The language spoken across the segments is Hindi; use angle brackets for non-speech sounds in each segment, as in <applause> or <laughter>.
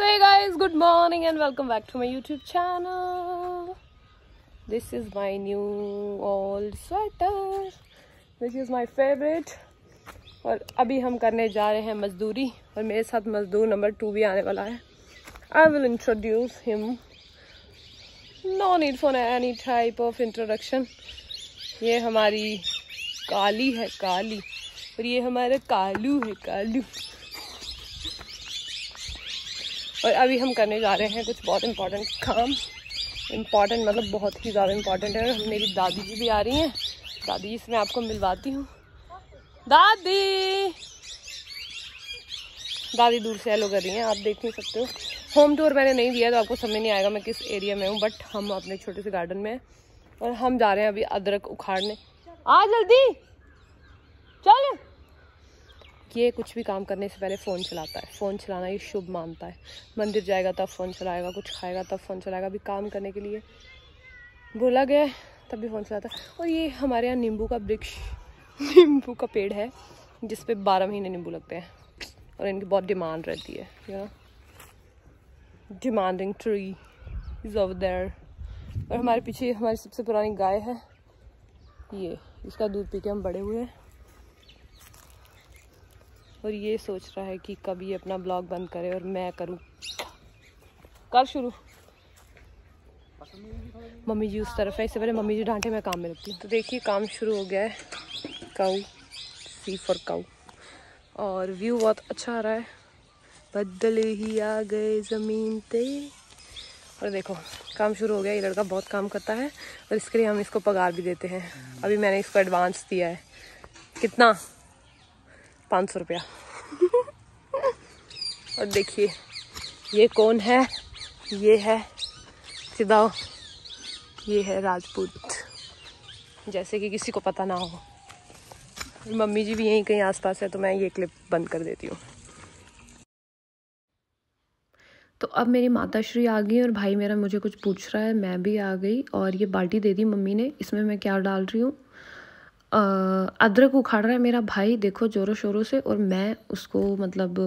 So guys good morning and welcome back to my YouTube channel this is my new old sweater this is my favourite और अभी हम करने जा रहे हैं मजदूरी और मेरे साथ मजदूर नंबर टू भी आने वाला है I will introduce him no need for any type of introduction ये हमारी काली है काली और ये हमारे कालू है कालू और अभी हम करने जा रहे हैं कुछ बहुत इम्पोर्टेंट काम इम्पॉर्टेंट मतलब बहुत ही ज़्यादा इम्पॉर्टेंट है और मेरी दादी जी भी आ रही हैं दादी जी से मैं आपको मिलवाती हूँ दादी दादी दूर से हेलो कर रही हैं आप देख नहीं सकते हो होम टूर मैंने नहीं दिया तो आपको समझ नहीं आएगा मैं किस एरिया में हूँ बट हम अपने छोटे से गार्डन में हैं और हम जा रहे हैं अभी अदरक उखाड़ने आ जल्दी चल ये कुछ भी काम करने से पहले फ़ोन चलाता है फ़ोन चलाना ये शुभ मानता है मंदिर जाएगा तब फ़ोन चलाएगा कुछ खाएगा तब फ़ोन चलाएगा अभी काम करने के लिए बोला गया तब भी फ़ोन चलाता है और ये हमारे यहाँ नींबू का वृक्ष <laughs> नींबू का पेड़ है जिस पर बारह महीने नींबू लगते हैं और इनकी बहुत डिमांड रहती है demanding tree is of there और हमारे पीछे हमारी सबसे पुरानी गाय है ये इसका दूध पी के हम बड़े हुए हैं और ये सोच रहा है कि कब ये अपना ब्लॉग बंद करे और मैं करूँ कर शुरू मम्मी जी उस तरफ है इससे पहले मम्मी जी डांटे में काम में लगती तो देखिए काम शुरू हो गया है काऊ सी फॉर काऊ और व्यू बहुत अच्छा आ रहा है बदल ही आ गए ज़मीन पे और देखो काम शुरू हो गया ये लड़का बहुत काम करता है और इसके लिए हम इसको पगार भी देते हैं अभी मैंने इसको एडवांस दिया है कितना पाँच सौ रुपया और देखिए ये कौन है ये है सिदाओ ये है राजपूत जैसे कि किसी को पता ना हो मम्मी जी भी यहीं कहीं आसपास है तो मैं ये क्लिप बंद कर देती हूँ तो अब मेरी माता श्री आ गई और भाई मेरा मुझे कुछ पूछ रहा है मैं भी आ गई और ये बाल्टी दे दी मम्मी ने इसमें मैं क्या डाल रही हूँ अदरक उखाड़ रहा है मेरा भाई देखो ज़ोरों शोरों से और मैं उसको मतलब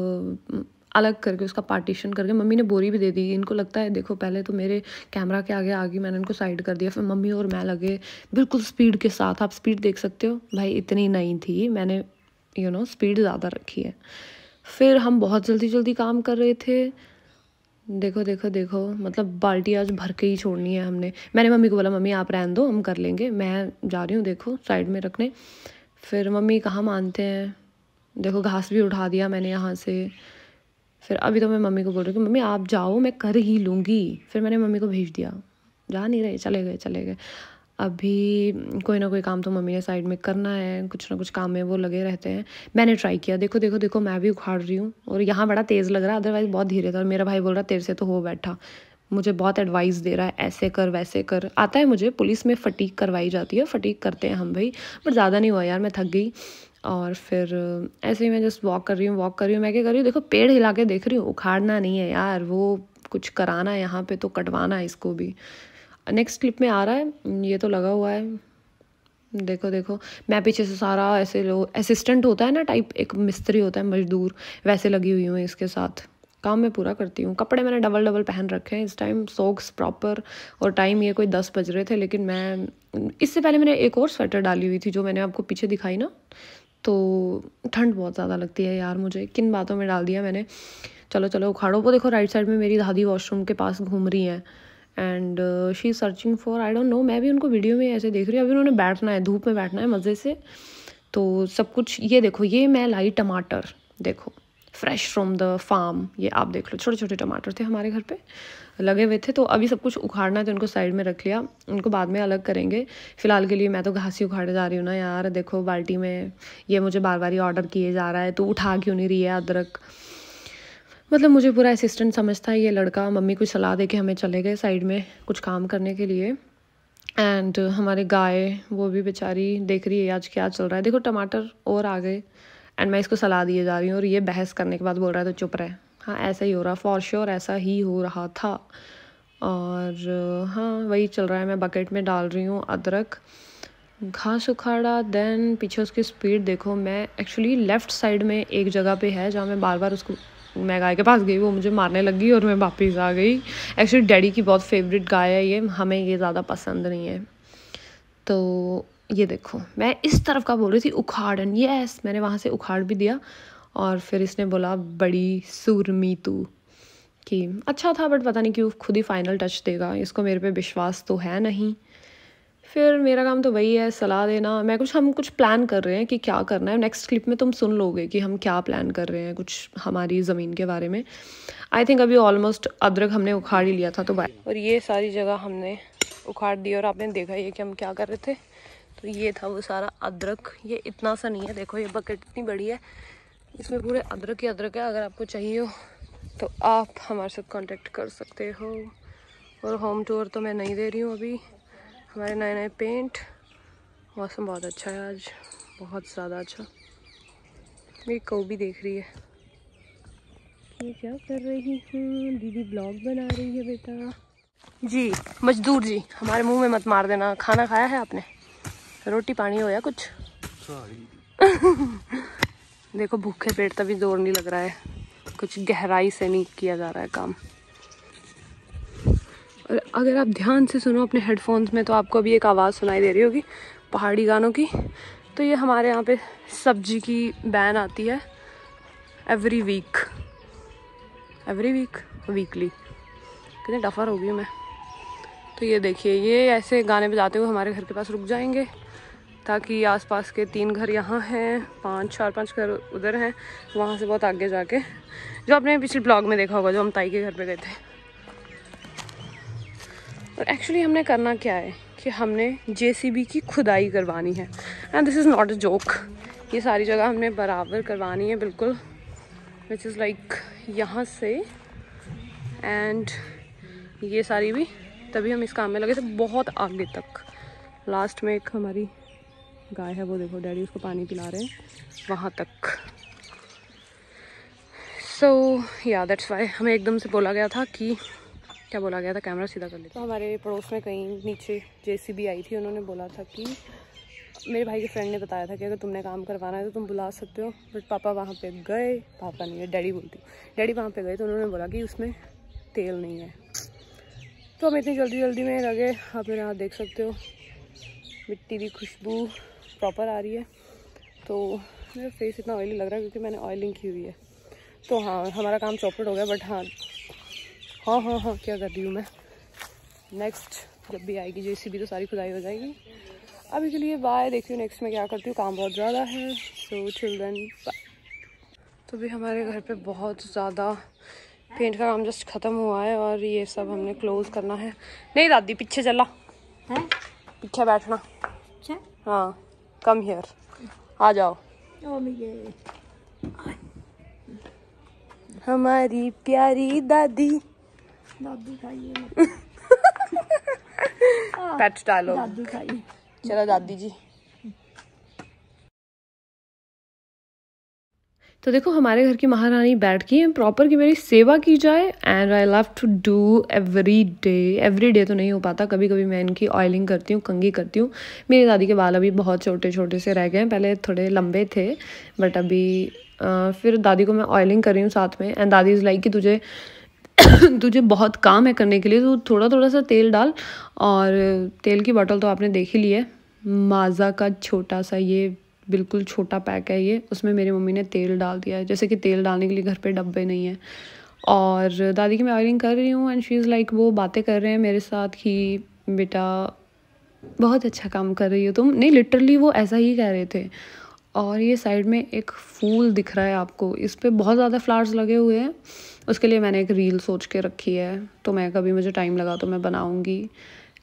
अलग करके उसका पार्टीशन करके मम्मी ने बोरी भी दे दी इनको लगता है देखो पहले तो मेरे कैमरा के आगे आ गई मैंने इनको साइड कर दिया फिर मम्मी और मैं लगे बिल्कुल स्पीड के साथ आप स्पीड देख सकते हो भाई इतनी नहीं थी मैंने यू नो स्पीड ज़्यादा रखी है फिर हम बहुत जल्दी जल्दी काम कर रहे थे देखो देखो देखो मतलब बाल्टी आज भर के ही छोड़नी है हमने मैंने मम्मी को बोला मम्मी आप रहन दो हम कर लेंगे मैं जा रही हूँ देखो साइड में रखने फिर मम्मी कहाँ मानते हैं देखो घास भी उठा दिया मैंने यहाँ से फिर अभी तो मैं मम्मी को बोल रही हूँ कि मम्मी आप जाओ मैं कर ही लूँगी फिर मैंने मम्मी को भेज दिया जा नहीं रहे चले गए चले गए अभी कोई ना कोई काम तो मम्मी ने साइड में करना है कुछ ना कुछ काम में वो लगे रहते हैं मैंने ट्राई किया देखो देखो देखो मैं भी उखाड़ रही हूँ और यहाँ बड़ा तेज़ लग रहा है अदरवाइज़ बहुत धीरे था और मेरा भाई बोल रहा तेरे से तो हो बैठा मुझे बहुत एडवाइस दे रहा है ऐसे कर वैसे कर आता है मुझे पुलिस में फ़टीक करवाई जाती है फ़टीक करते हैं हम भाई बट ज़्यादा नहीं हुआ यार मैं थक गई और फिर ऐसे ही मैं जस्ट वॉक कर रही हूँ वॉक कर रही हूँ मैं क्या कर रही हूँ देखो पेड़ हिला के देख रही हूँ उखाड़ना नहीं है यार वो कुछ कराना है यहाँ पे तो कटवाना है इसको भी नेक्स्ट क्लिप में आ रहा है ये तो लगा हुआ है देखो देखो मैं पीछे से सारा ऐसे लोग असिस्टेंट होता है ना टाइप एक मिस्त्री होता है मजदूर वैसे लगी हुई हूँ इसके साथ काम मैं पूरा करती हूँ कपड़े मैंने डबल डबल पहन रखे हैं इस टाइम सॉक्स प्रॉपर और टाइम ये कोई दस बज रहे थे लेकिन मैं इससे पहले मैंने एक और स्वेटर डाली हुई थी जो मैंने आपको पीछे दिखाई ना तो ठंड बहुत ज़्यादा लगती है यार मुझे किन बातों में डाल दिया मैंने चलो चलो उखाड़ो वो देखो राइट साइड में मेरी दादी वॉशरूम के पास घूम रही हैं and she is searching for I don't know मैं भी उनको वीडियो में ऐसे देख रही हूँ अभी उन्होंने बैठना है धूप में बैठना है मज़े से तो सब कुछ ये देखो ये मैं लाई टमाटर देखो फ्रेश फ्रॉम द फार्म ये आप देख लो छोटे छोटे टमाटर थे हमारे घर पे लगे हुए थे तो अभी सब कुछ उखाड़ना है तो साइड में रख लिया उनको बाद में अलग करेंगे फ़िलहाल के लिए मैं तो घास ही उखाड़े जा रही हूँ ना यार देखो बाल्टी में ये मुझे बार बार ही ऑर्डर किए जा रहा है तो उठा क्यों नहीं रही है अदरक मतलब मुझे पूरा असिस्टेंट समझता है ये लड़का मम्मी कुछ सलाह दे के हमें चले गए साइड में कुछ काम करने के लिए एंड हमारे गाय वो भी बेचारी देख रही है आज क्या चल रहा है देखो टमाटर और आ गए एंड मैं इसको सलाह दिए जा रही हूँ और ये बहस करने के बाद बोल रहा है तो चुप रहे हाँ ऐसा ही हो रहा फॉर श्योर ऐसा ही हो रहा था और हाँ वही चल रहा है मैं बकेट में डाल रही हूँ अदरक घास उखाड़ा देन पीछे उसकी स्पीड देखो मैं एक्चुअली लेफ़्ट साइड में एक जगह पे है जहाँ मैं बार बार उसको मैं गाय के पास गई वो मुझे मारने लगी और मैं वापस आ गई एक्चुअली डैडी की बहुत फेवरेट गाय है ये हमें ये ज़्यादा पसंद नहीं है तो ये देखो मैं इस तरफ का बोल रही थी उखाड़न यस मैंने वहाँ से उखाड़ भी दिया और फिर इसने बोला बड़ी सुरमी तू कि अच्छा था बट पता नहीं क्यों खुद ही फाइनल टच देगा इसको मेरे पे विश्वास तो है नहीं फिर मेरा काम तो वही है सलाह देना मैं कुछ हम कुछ प्लान कर रहे हैं कि क्या करना है नेक्स्ट क्लिप में तुम सुन लोगे कि हम क्या प्लान कर रहे हैं कुछ हमारी ज़मीन के बारे में आई थिंक अभी ऑलमोस्ट अदरक हमने उखाड़ ही लिया था तो बाय और ये सारी जगह हमने उखाड़ दी और आपने देखा ये कि हम क्या कर रहे थे तो ये था वो सारा अदरक ये इतना सा नहीं है देखो ये बकेट इतनी बड़ी है इसमें पूरे अदरक ही अदरक है अगर आपको चाहिए हो तो आप हमारे साथ कॉन्टेक्ट कर सकते हो और होम टूर तो मैं नहीं दे रही हूँ अभी हमारे नए नए पेंट मौसम बहुत अच्छा है आज बहुत ज़्यादा अच्छा मेरी कौ भी देख रही है ये क्या कर रही हूँ दीदी ब्लॉग बना रही है बेटा जी मजदूर जी हमारे मुंह में मत मार देना खाना खाया है आपने रोटी पानी हो या कुछ <laughs> देखो भूखे पेट तभी जोर नहीं लग रहा है कुछ गहराई से नहीं किया जा रहा है काम और अगर आप ध्यान से सुनो अपने हेडफोन्स में तो आपको अभी एक आवाज़ सुनाई दे रही होगी पहाड़ी गानों की तो ये हमारे यहाँ पे सब्जी की बैन आती है every week every week weekly कितने डफर हो गई मैं तो ये देखिए ये ऐसे गाने बजाते हुए हमारे घर के पास रुक जाएंगे ताकि आसपास के तीन घर यहाँ हैं पांच चार पांच घर उधर हैं वहाँ से बहुत आगे जाके जो आपने पिछले ब्लॉग में देखा होगा जो हम ताई के घर पे गए थे पर एक्चुअली हमने करना क्या है कि हमने जे की खुदाई करवानी है and this is not a joke ये सारी जगह हमने बराबर करवानी है बिल्कुल विच इज़ लाइक यहाँ से एंड ये सारी भी तभी हम इस काम में लगे थे बहुत आगे तक लास्ट में एक हमारी गाय है वो देखो डैडी उसको पानी पिला रहे हैं वहाँ तक सो या दैट्स वाई हमें एकदम से बोला गया था कि क्या बोला गया था कैमरा सीधा कर लेते तो हमारे पड़ोस में कहीं नीचे जेसीबी आई थी उन्होंने बोला था कि मेरे भाई के फ्रेंड ने बताया था कि अगर तुमने काम करवाना है तो तुम बुला सकते हो बट पापा वहाँ पे गए पापा नहीं है डैडी बोलती डैडी वहाँ पे गए तो उन्होंने बोला कि उसमें तेल नहीं है तो हम इतनी जल्दी जल्दी में लगे आप मेरे यहाँ देख सकते हो मिट्टी की खुशबू प्रॉपर आ रही है तो मेरा फेस इतना ऑयली लग रहा है क्योंकि मैंने ऑयलिंग की हुई है तो हाँ हमारा काम चौपट हो गया बट हाँ हाँ हाँ हाँ क्या कर रही हूँ मैं नेक्स्ट जब भी आएगी इसी भी तो सारी खुदाई हो जाएगी अभी के लिए बाय देखती हूँ नेक्स्ट में क्या करती हूँ काम बहुत ज़्यादा है सो चिल्ड्रन तो भी हमारे घर पे बहुत ज़्यादा पेंट का काम जस्ट ख़त्म हुआ है और ये सब हमने क्लोज करना है नहीं दादी पीछे चला है पीछे बैठना हाँ कम हेयर आ जाओ हमारी प्यारी दादी पेट <laughs> डालो दादू खाइए चलो दादी जी तो देखो हमारे घर की महारानी बैठ गई है प्रॉपर की मेरी सेवा की जाए and I love to do every day every day तो नहीं हो पाता कभी कभी मैं इनकी ऑयलिंग करती हूँ कंगी करती हूँ मेरी दादी के बाल अभी बहुत छोटे छोटे से रह गए हैं पहले थोड़े लंबे थे बट अभी आ, फिर दादी को मैं ऑयलिंग कर रही हूँ साथ में एंड दादी इज़ लाइक कि तुझे <coughs> तुझे बहुत काम है करने के लिए तो थोड़ा थोड़ा सा तेल डाल और तेल की बॉटल तो आपने देख ही ली है माज़ा का छोटा सा ये बिल्कुल छोटा पैक है ये उसमें मेरी मम्मी ने तेल डाल दिया है जैसे कि तेल डालने के लिए घर पे डब्बे नहीं है और दादी की मैं आयरिंग कर रही हूँ एंड शी इज़ लाइक वो बातें कर रहे हैं मेरे साथ कि बेटा बहुत अच्छा काम कर रही हो तुम नहीं लिटरली वो ऐसा ही कह रहे थे और ये साइड में एक फूल दिख रहा है आपको इस पर बहुत ज़्यादा फ्लावर्स लगे हुए हैं उसके लिए मैंने एक रील सोच के रखी है तो मैं कभी मुझे टाइम लगा तो मैं बनाऊँगी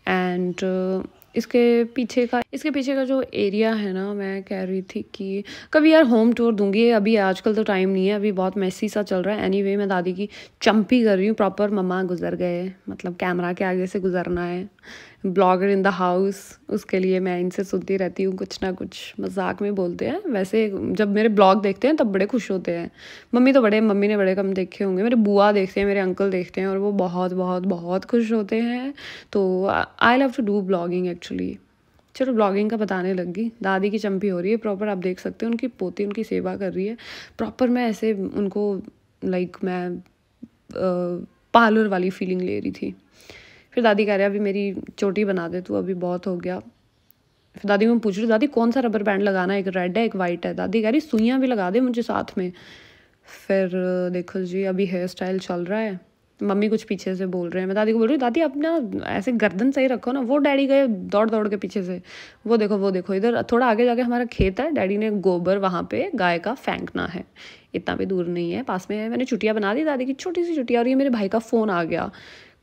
एंड uh, इसके पीछे का इसके पीछे का जो एरिया है ना मैं कह रही थी कि कभी यार होम टूर दूंगी अभी आजकल तो टाइम नहीं है अभी बहुत मैसी सा चल रहा है एनी anyway, मैं दादी की चंपी कर रही हूँ प्रॉपर मम्मा गुजर गए मतलब कैमरा के आगे से गुजरना है ब्लॉगर इन द हाउस उसके लिए मैं इनसे सुनती रहती हूँ कुछ ना कुछ मजाक में बोलते हैं वैसे जब मेरे ब्लॉग देखते हैं तब बड़े खुश होते हैं मम्मी तो बड़े मम्मी ने बड़े कम देखे होंगे मेरे बुआ देखते हैं मेरे अंकल देखते हैं और वो बहुत बहुत बहुत खुश होते हैं तो I love to do blogging actually चलो ब्लॉगिंग का बताने गई दादी की चंपी हो रही है प्रॉपर आप देख सकते हैं उनकी पोती उनकी सेवा कर रही है प्रॉपर मैं ऐसे उनको लाइक मैं पार्लर वाली फीलिंग ले रही थी फिर दादी कह रहे अभी मेरी चोटी बना दे तू अभी बहुत हो गया फिर दादी मैं पूछ रही दादी कौन सा रबर बैंड लगाना है एक रेड है एक वाइट है दादी कह रही सुइयाँ भी लगा दे मुझे साथ में फिर देखो जी अभी हेयर स्टाइल चल रहा है मम्मी कुछ पीछे से बोल रहे हैं मैं दादी को बोल रही हूँ दादी अपना ऐसे गर्दन सही रखो ना वो डैडी गए दौड़ दौड़ के पीछे से वो देखो वो देखो इधर थोड़ा आगे जाके हमारा खेत है डैडी ने गोबर वहाँ पे गाय का फेंकना है इतना भी दूर नहीं है पास में है मैंने चुटिया बना दी दादी की छोटी सी चुटिया और ये मेरे भाई का फ़ोन आ गया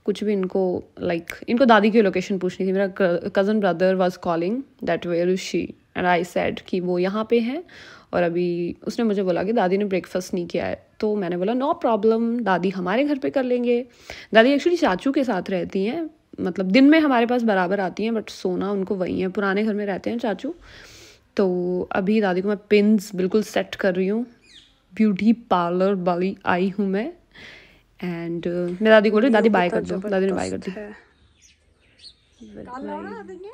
कुछ भी इनको लाइक like, इनको दादी की लोकेशन पूछनी थी मेरा cousin brother was calling that where is she and I said कि वो यहाँ पे हैं और अभी उसने मुझे बोला कि दादी ने ब्रेकफास्ट नहीं किया है तो मैंने बोला नो प्रॉब्लम दादी हमारे घर पे कर लेंगे दादी एक्चुअली चाचू के साथ रहती हैं मतलब दिन में हमारे पास बराबर आती हैं बट सोना उनको वही है पुराने घर में रहते हैं चाचू तो अभी दादी को मैं पिन्स बिल्कुल सेट कर रही हूँ ब्यूटी पार्लर वाली आई हूँ मैं एंड uh, मैं दादी को बोल रही दादी बाय कर दो दादी ने बाय कर दी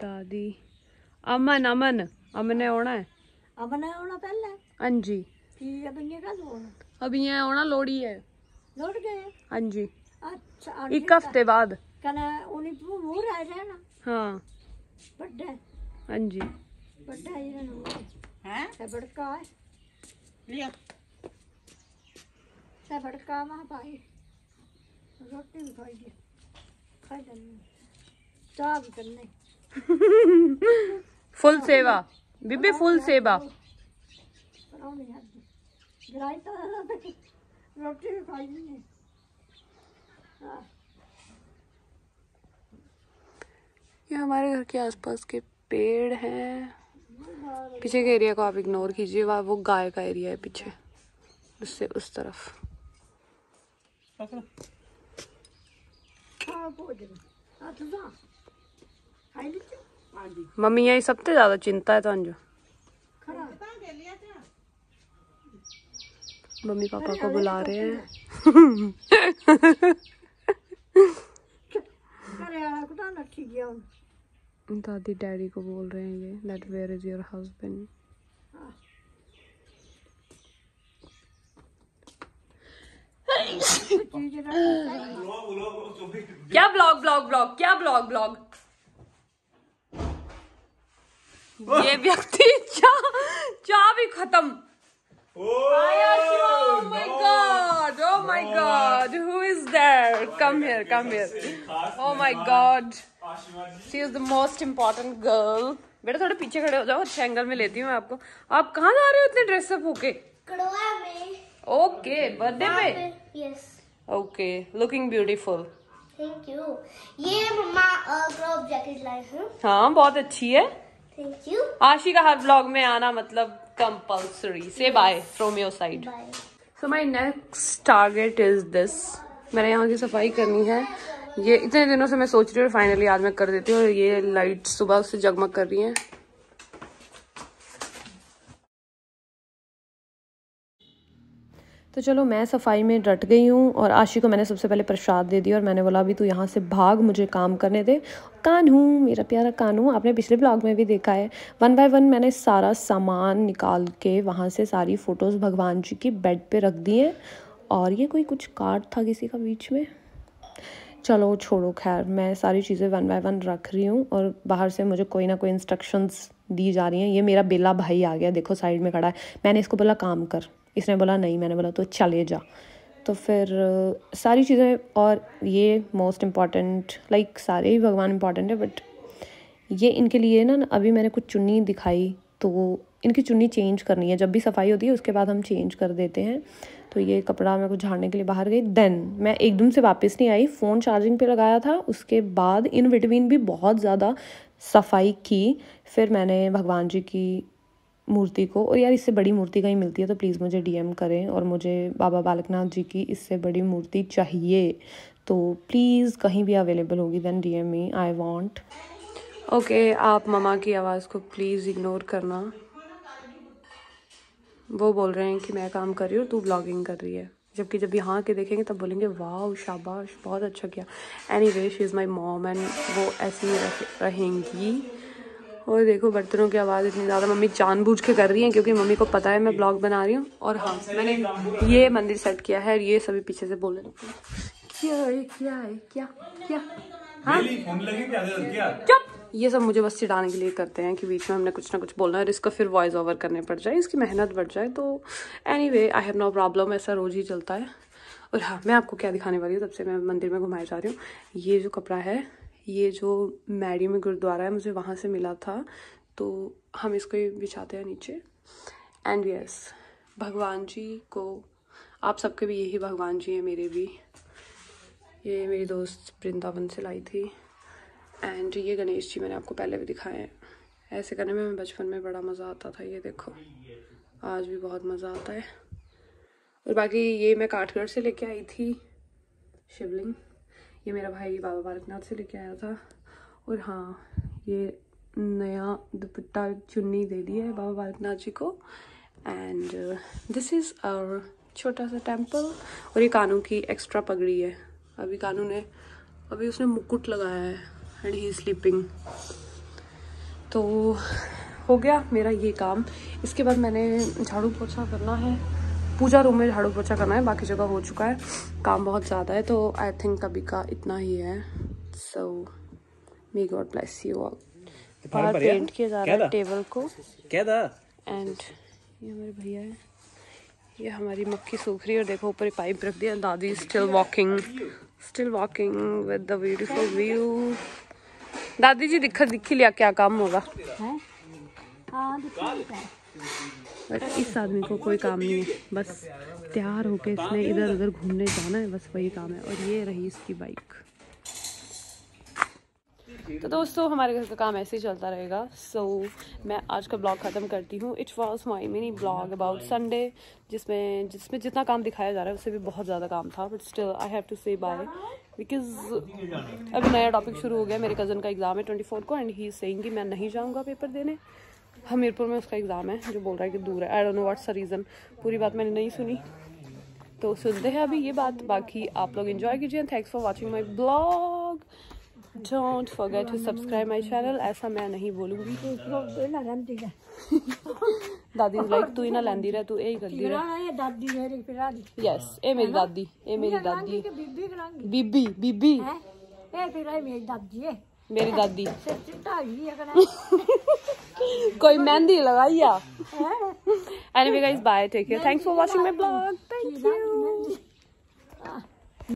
दादी अमन अमन अमन ने आना है अमन ने आना पहले हां जी अब ये आना लोड़ी है लोड़ गए हां जी अच्छा एक हफ्ते बाद कने उनी उन्हें तू तो रह आ ना हां बड़ा हां हाँ जी बड़ा ये ना हैं है बड़का है लिया है बड़का वहाँ पाई <laughs> फुल सेवा बीबी फुल सेवा ये हमारे घर के आसपास के पेड़ हैं पीछे के एरिया को आप इग्नोर कीजिए वहाँ वो गाय का एरिया है पीछे उससे उस तरफ मम्मी यही सबसे ज्यादा चिंता है तो मम्मी पापा को बुला रहे हैं <laughs> दादी डैडी को बोल रहे हैं ये that where is your husband क्या ब्लॉग ब्लॉग ब्लॉग क्या ब्लॉग ब्लॉग ये व्यक्ति चा चा भी खत्म most oh oh my girl oh बेटा थोड़े पीछे खड़े हो जाओ अच्छे एंगल में लेती हूँ मैं आपको आप कहाँ जा रहे हो इतने ड्रेसअप होके ओके बर्थडे पे yes okay looking beautiful thank you ये मम्मा क्रॉप जैकेट हाँ बहुत अच्छी है थैंक यू आशी का हर ब्लॉग में आना मतलब कंपल्सरी से bye from your side so my next target is this मेरे यहाँ की सफाई करनी है ये इतने दिनों से मैं सोच रही हूँ फाइनली आज मैं कर देती हूँ और ये लाइट सुबह से जगमग कर रही हैं तो चलो मैं सफाई में डट गई हूँ और आशी को मैंने सबसे पहले प्रसाद दे दिया और मैंने बोला अभी तू यहाँ से भाग मुझे काम करने दे हूँ मेरा प्यारा हूँ आपने पिछले ब्लॉग में भी देखा है वन बाय वन मैंने सारा सामान निकाल के वहाँ से सारी फ़ोटोज़ भगवान जी की बेड पे रख दिए और ये कोई कुछ कार्ड था किसी का बीच में चलो छोड़ो खैर मैं सारी चीज़ें वन बाय वन रख रही हूँ और बाहर से मुझे कोई ना कोई इंस्ट्रक्शंस दी जा रही हैं ये मेरा बेला भाई आ गया देखो साइड में खड़ा है मैंने इसको बोला काम कर इसने बोला नहीं मैंने बोला तो चले जा तो फिर सारी चीज़ें और ये मोस्ट इम्पॉर्टेंट लाइक सारे ही भगवान इम्पॉर्टेंट है बट ये इनके लिए ना अभी मैंने कुछ चुन्नी दिखाई तो इनकी चुन्नी चेंज करनी है जब भी सफाई होती है उसके बाद हम चेंज कर देते हैं तो ये कपड़ा मेरे को झाड़ने के लिए बाहर गई देन मैं एकदम से वापस नहीं आई फ़ोन चार्जिंग पे लगाया था उसके बाद इन बिटवीन भी बहुत ज़्यादा सफाई की फिर मैंने भगवान जी की मूर्ति को और यार इससे बड़ी मूर्ति कहीं मिलती है तो प्लीज़ मुझे डीएम करें और मुझे बाबा बालकनाथ जी की इससे बड़ी मूर्ति चाहिए तो प्लीज़ कहीं भी अवेलेबल होगी then D M me I want okay आप मामा की आवाज़ को प्लीज़ इग्नोर करना वो बोल रहे हैं कि मैं काम कर रही हूँ तू ब्लॉगिंग कर रही है जबकि जब यहाँ के देखेंगे तब बोलेंगे वाह शाबाश बहुत अच्छा किया anyway she is my mom and वो ऐसी रह, रहेंगी और देखो बर्तनों की आवाज़ इतनी ज़्यादा मम्मी जानबूझ के कर रही है क्योंकि मम्मी को पता है मैं ब्लॉग बना रही हूँ और हाँ मैंने ये मंदिर सेट किया है और ये सभी पीछे से बोल रहे क्या है क्या है क्या क्या हाँ? चुप ये सब मुझे बस चिडाने के लिए करते हैं कि बीच में हमने कुछ ना कुछ बोलना है और इसको फिर वॉइस ओवर करने पड़ जाए इसकी मेहनत बढ़ जाए तो anyway I have no problem ऐसा रोज़ ही चलता है और हाँ मैं आपको क्या दिखाने वाली हूँ तब से मैं मंदिर में घुमाए जा रही हूँ ये जो कपड़ा है ये जो मैरी में गुरुद्वारा है मुझे वहाँ से मिला था तो हम इसको ही बिछाते हैं नीचे एंड यस भगवान जी को आप सबके भी यही भगवान जी हैं मेरे भी ये मेरी दोस्त वृंदावन से लाई थी एंड ये गणेश जी मैंने आपको पहले भी दिखाए हैं ऐसे करने में बचपन में बड़ा मज़ा आता था ये देखो आज भी बहुत मज़ा आता है और बाकी ये मैं काठगढ़ से लेके आई थी शिवलिंग ये मेरा भाई बाबा भारतनाथ से लेके आया था और हाँ ये नया दुपट्टा चुन्नी दे दी है बाबा बालकनाथ जी को एंड दिस इज़ और छोटा सा टेम्पल और ये कानू की एक्स्ट्रा पगड़ी है अभी कानू ने अभी उसने मुकुट लगाया है एंड ही स्लीपिंग तो हो गया मेरा ये काम इसके बाद मैंने झाड़ू पोछा करना है पूजा रूम में झाड़ू पोछा करना है बाकी जगह हो चुका है काम बहुत ज़्यादा है तो आई थिंक अभी का इतना ही है so may God bless you all बाहर पेंट किया जा रहा है टेबल को एंड ये हमारे भैया है ये हमारी मक्खी सूख रही है और देखो ऊपर पाइप रख दिया दादी still walking still walking with the beautiful view दादी जी दिखा दिखी लिया क्या काम होगा है? आ, हाँ, बट इस आदमी को कोई काम नहीं है बस तैयार होके इसने इधर उधर घूमने जाना है बस वही काम है और ये रही इसकी बाइक तो दोस्तों हमारे घर का काम ऐसे ही चलता रहेगा सो so, मैं आज का ब्लॉग ख़त्म करती हूँ it was my mini blog about Sunday जिसमें जिसमें जितना काम दिखाया जा रहा है उससे भी बहुत ज़्यादा काम था but still I have to say bye because अभी नया टॉपिक शुरू हो गया मेरे कज़न का एग्ज़ाम है ट्वेंटी फोर को एंड ही सेंगी मैं नहीं जाऊँगा पेपर देने हमीरपुर में उसका एग्ज़ाम है जो बोल रहा है कि दूर है I don't know what's the reason पूरी बात मैंने नहीं सुनी तो सुनते हैं अभी ये बात बाकी आप लोग इन्जॉय कीजिए thanks for watching my blog don't forget to subscribe my channel ऐसा मैं नहीं बोलूँगी दादी लाइक तू ही ना लेंदी रह तू यही करती रहे यस ए मेरी दादी ए मेरी दादी बीबी बीबी ए फिर मेरी दादी है मेरी दादी <laughs> <laughs> कोई मेहंदी लगाइया anyway guys bye take care thanks for watching my blog thank you